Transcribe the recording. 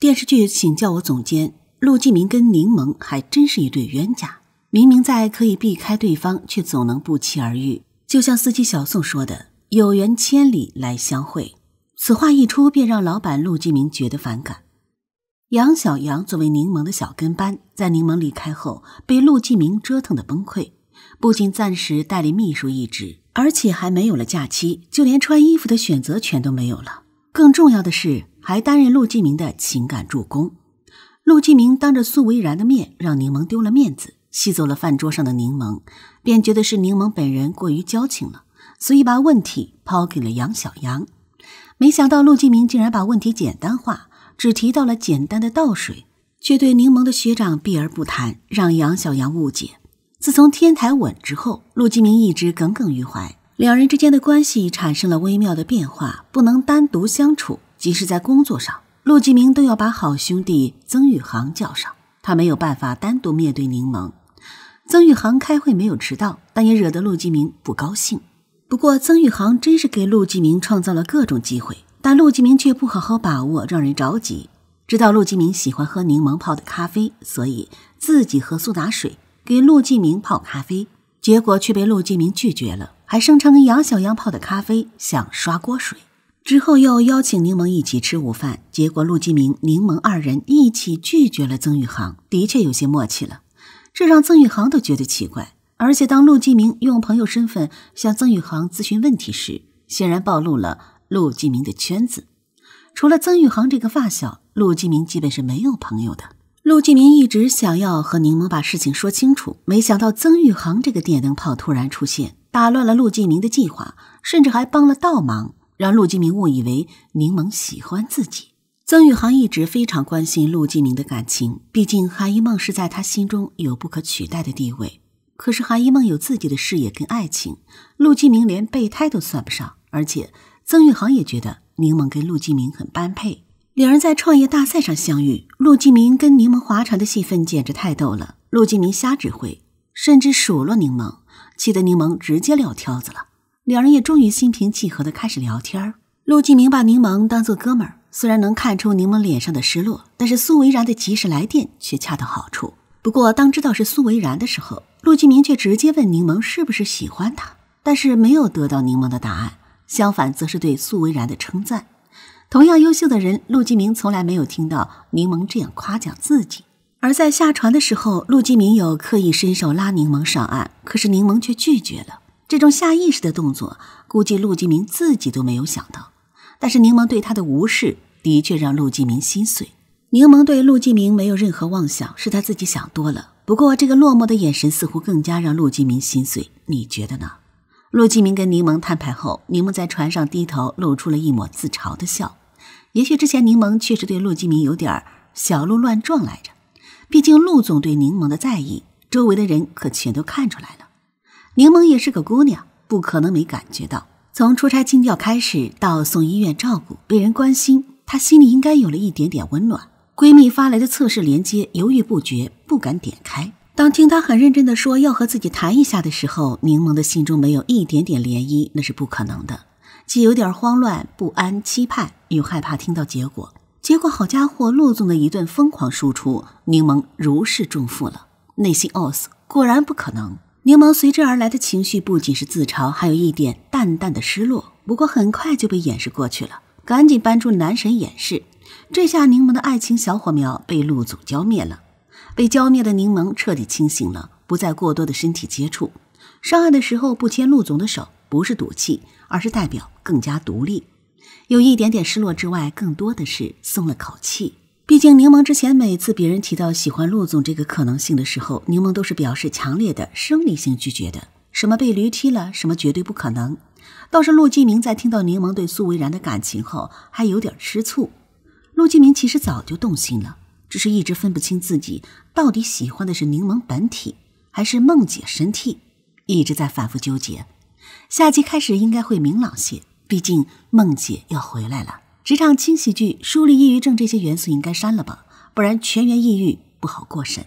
电视剧，请叫我总监。陆继明跟柠檬还真是一对冤家，明明在可以避开对方，却总能不期而遇。就像司机小宋说的：“有缘千里来相会。”此话一出，便让老板陆继明觉得反感。杨小杨作为柠檬的小跟班，在柠檬离开后，被陆继明折腾的崩溃，不仅暂时代理秘书一职，而且还没有了假期，就连穿衣服的选择权都没有了。更重要的是。还担任陆继明的情感助攻。陆继明当着苏维然的面让柠檬丢了面子，吸走了饭桌上的柠檬，便觉得是柠檬本人过于矫情了，所以把问题抛给了杨小阳。没想到陆继明竟然把问题简单化，只提到了简单的倒水，却对柠檬的学长避而不谈，让杨小阳误解。自从天台吻之后，陆继明一直耿耿于怀，两人之间的关系产生了微妙的变化，不能单独相处。即使在工作上，陆继明都要把好兄弟曾宇航叫上，他没有办法单独面对柠檬。曾宇航开会没有迟到，但也惹得陆继明不高兴。不过，曾宇航真是给陆继明创造了各种机会，但陆继明却不好好把握，让人着急。知道陆继明喜欢喝柠檬泡的咖啡，所以自己喝苏打水给陆继明泡咖啡，结果却被陆继明拒绝了，还声称杨小杨泡的咖啡像刷锅水。之后又邀请柠檬一起吃午饭，结果陆继明、柠檬二人一起拒绝了曾玉航，的确有些默契了，这让曾玉航都觉得奇怪。而且当陆继明用朋友身份向曾玉航咨询问题时，显然暴露了陆继明的圈子。除了曾玉航这个发小，陆继明基本是没有朋友的。陆继明一直想要和柠檬把事情说清楚，没想到曾玉航这个电灯泡突然出现，打乱了陆继明的计划，甚至还帮了倒忙。让陆继明误以为柠檬喜欢自己。曾宇航一直非常关心陆继明的感情，毕竟韩一梦是在他心中有不可取代的地位。可是韩一梦有自己的事业跟爱情，陆继明连备胎都算不上。而且曾宇航也觉得柠檬跟陆继明很般配，两人在创业大赛上相遇。陆继明跟柠檬划船的戏份简直太逗了，陆继明瞎指挥，甚至数落柠檬，气得柠檬直接撂挑子了。两人也终于心平气和的开始聊天。陆继明把柠檬当做哥们儿，虽然能看出柠檬脸上的失落，但是苏维然的及时来电却恰到好处。不过，当知道是苏维然的时候，陆继明却直接问柠檬是不是喜欢他，但是没有得到柠檬的答案，相反则是对苏维然的称赞。同样优秀的人，陆继明从来没有听到柠檬这样夸奖自己。而在下船的时候，陆继明有刻意伸手拉柠檬上岸，可是柠檬却拒绝了。这种下意识的动作，估计陆继明自己都没有想到。但是柠檬对他的无视，的确让陆继明心碎。柠檬对陆继明没有任何妄想，是他自己想多了。不过这个落寞的眼神，似乎更加让陆继明心碎。你觉得呢？陆继明跟柠檬摊牌后，柠檬在船上低头，露出了一抹自嘲的笑。也许之前柠檬确实对陆继明有点小鹿乱撞来着。毕竟陆总对柠檬的在意，周围的人可全都看出来了。柠檬也是个姑娘，不可能没感觉到。从出差清调开始，到送医院照顾，被人关心，她心里应该有了一点点温暖。闺蜜发来的测试链接，犹豫不决，不敢点开。当听她很认真的说要和自己谈一下的时候，柠檬的心中没有一点点涟漪，那是不可能的。既有点慌乱不安、期盼，又害怕听到结果。结果，好家伙，陆总的一顿疯狂输出，柠檬如释重负了，内心 os：果然不可能。柠檬随之而来的情绪不仅是自嘲，还有一点淡淡的失落，不过很快就被掩饰过去了。赶紧搬出男神掩饰，这下柠檬的爱情小火苗被陆总浇灭了。被浇灭的柠檬彻底清醒了，不再过多的身体接触。上岸的时候不牵陆总的手，不是赌气，而是代表更加独立。有一点点失落之外，更多的是松了口气。毕竟柠檬之前每次别人提到喜欢陆总这个可能性的时候，柠檬都是表示强烈的生理性拒绝的，什么被驴踢了，什么绝对不可能。倒是陆继明在听到柠檬对苏维然的感情后，还有点吃醋。陆继明其实早就动心了，只是一直分不清自己到底喜欢的是柠檬本体还是梦姐身体，一直在反复纠结。下集开始应该会明朗些，毕竟梦姐要回来了。职场轻喜剧、树立抑郁症这些元素应该删了吧，不然全员抑郁不好过审。